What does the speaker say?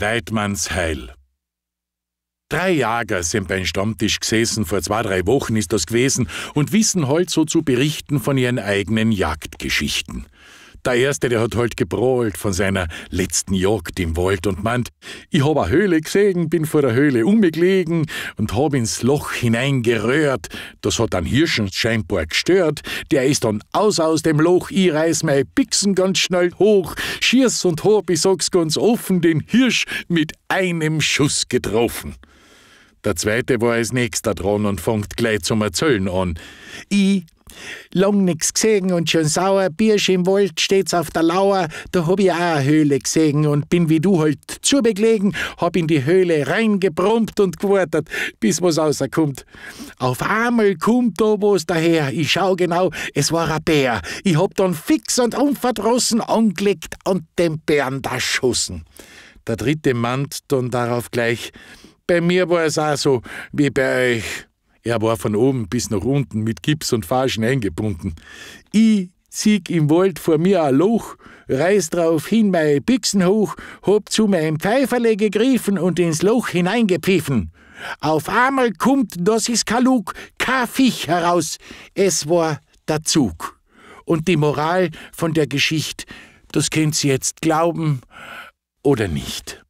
Weidmanns Heil. Drei Jager sind beim Stammtisch gesessen, vor zwei, drei Wochen ist das gewesen, und wissen heute halt so zu berichten von ihren eigenen Jagdgeschichten. Der Erste, der hat halt gebrollt von seiner letzten Jagd im Wald und meint, ich hab eine Höhle gesehen, bin vor der Höhle umgelegen und hab ins Loch hineingerührt. Das hat einen Hirschen scheinbar gestört. Der ist dann aus aus dem Loch, ich reiß meine Bixen ganz schnell hoch, schieß und hab, ich sag's ganz offen, den Hirsch mit einem Schuss getroffen. Der zweite war als nächster dran und fängt gleich zum Erzählen an. Ich Lang nix gesehen und schon sauer, Biersch im Wald, stets auf der Lauer, da hab ich auch eine Höhle gesehen und bin wie du halt zubegelegen, hab in die Höhle reingebrummt und gewartet, bis was rauskommt. Auf einmal kommt da was daher, ich schau genau, es war ein Bär. Ich hab dann fix und unverdrossen angelegt und den Bären da schossen. Der dritte mannt dann darauf gleich, bei mir war es auch so wie bei euch. Er war von oben bis nach unten mit Gips und Faschen eingebunden. Ich sieg im Wald vor mir ein Loch, reiß drauf hin meine Bixen hoch, hab zu meinem Pfeiferle gegriffen und ins Loch hineingepfiffen. Auf einmal kommt, das ist Kalug, kein Fisch heraus. Es war der Zug. Und die Moral von der Geschichte, das könnt Sie jetzt glauben oder nicht.